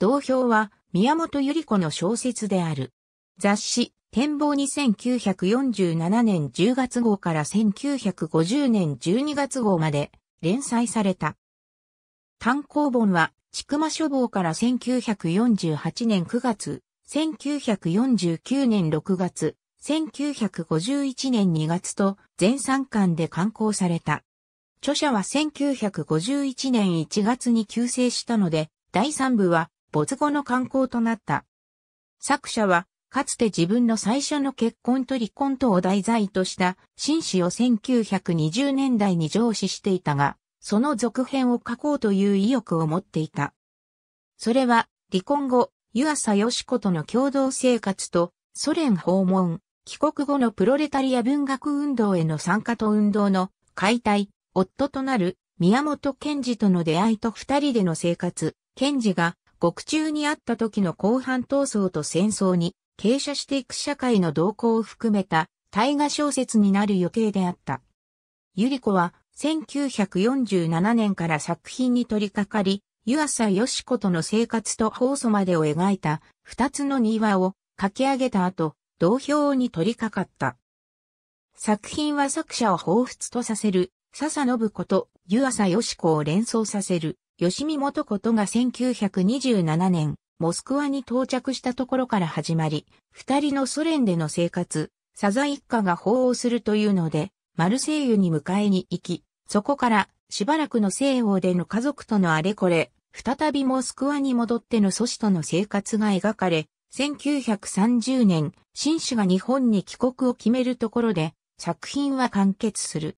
同票は宮本百合子の小説である。雑誌、展望1 9 4 7年10月号から1950年12月号まで連載された。単行本は、ちくま書房から1948年9月、1949年6月、1951年2月と全3巻で刊行された。著者は1951年1月に急逝したので、第3部は没後の観光となった。作者は、かつて自分の最初の結婚と離婚とを題材とした紳士を1920年代に上司していたが、その続編を書こうという意欲を持っていた。それは、離婚後、湯浅よし子との共同生活と、ソ連訪問、帰国後のプロレタリア文学運動への参加と運動の解体、夫となる宮本賢治との出会いと二人での生活、賢治が獄中にあった時の後半闘争と戦争に傾斜していく社会の動向を含めた大河小説になる予定であった。ゆり子は1947年から作品に取り掛かり、湯浅よし子との生活と放送までを描いた二つの庭を書き上げた後、同票に取り掛かった。作品は作者を彷彿とさせる、笹信子と湯浅よし子を連想させる吉見元ことが1927年、モスクワに到着したところから始まり、二人のソ連での生活、サザ一家が訪応するというので、マルセイユに迎えに行き、そこからしばらくの西欧での家族とのあれこれ、再びモスクワに戻っての祖師との生活が描かれ、1930年、新種が日本に帰国を決めるところで、作品は完結する。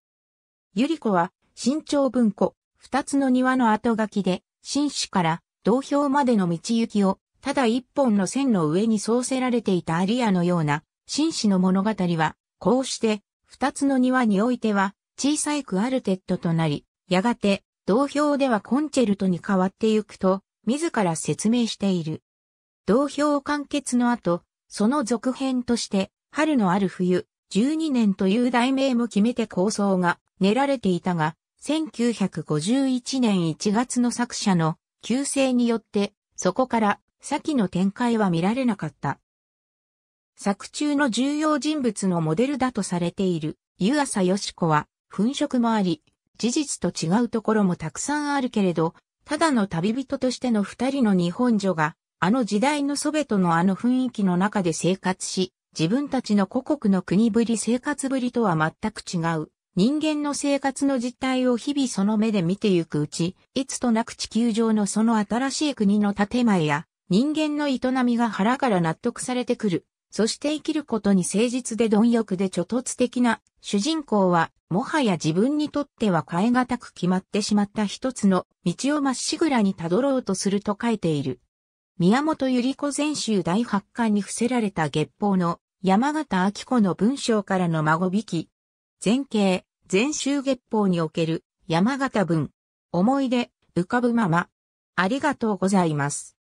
ユリ子は、新潮文庫、二つの庭の後書きで、紳士から同票までの道行きを、ただ一本の線の上に創せられていたアリアのような、紳士の物語は、こうして、二つの庭においては、小さいクアルテットとなり、やがて、同票ではコンチェルトに変わってゆくと、自ら説明している。同票完結の後、その続編として、春のある冬、12年という題名も決めて構想が練られていたが、1951年1月の作者の旧姓によって、そこから先の展開は見られなかった。作中の重要人物のモデルだとされている湯浅よし子は、粉飾もあり、事実と違うところもたくさんあるけれど、ただの旅人としての二人の日本女が、あの時代のソベトのあの雰囲気の中で生活し、自分たちの故国の国ぶり生活ぶりとは全く違う。人間の生活の実態を日々その目で見てゆくうち、いつとなく地球上のその新しい国の建前や、人間の営みが腹から納得されてくる。そして生きることに誠実で貪欲で著突的な主人公は、もはや自分にとっては変え難く決まってしまった一つの道をまっしぐらにたどろうとすると書いている。宮本百合子全集第八巻に伏せられた月報の山形明子の文章からの孫引き。前景、全集月報における山形文。思い出、浮かぶまま。ありがとうございます。